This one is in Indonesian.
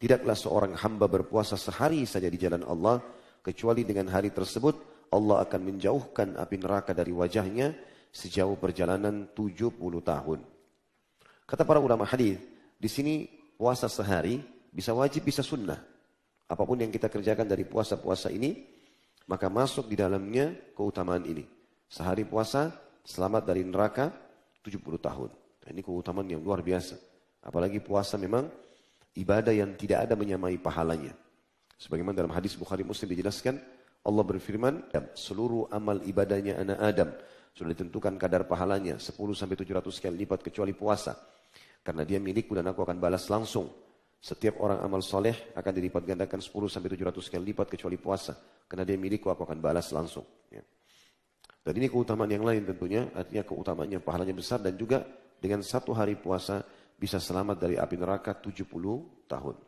Tidaklah seorang hamba berpuasa sehari saja di jalan Allah, kecuali dengan hari tersebut Allah akan menjauhkan api neraka dari wajahnya sejauh perjalanan 70 tahun. Kata para ulama hadis, di sini puasa sehari bisa wajib bisa sunnah. Apapun yang kita kerjakan dari puasa-puasa ini, maka masuk di dalamnya keutamaan ini. Sehari puasa selamat dari neraka 70 tahun. Nah, ini keutamaan yang luar biasa. Apalagi puasa memang Ibadah yang tidak ada menyamai pahalanya. Sebagaimana dalam hadis Bukhari Muslim dijelaskan, Allah berfirman, seluruh amal ibadahnya anak Adam sudah ditentukan kadar pahalanya 10 sampai 700 kali lipat kecuali puasa. Karena dia milikku dan aku akan balas langsung. Setiap orang amal soleh akan dilipat gandakan 10 sampai 700 kali lipat kecuali puasa. Karena dia milikku aku akan balas langsung. Ya. Dan ini keutamaan yang lain tentunya, artinya keutamaannya pahalanya besar dan juga dengan satu hari puasa bisa selamat dari api neraka 70 tahun.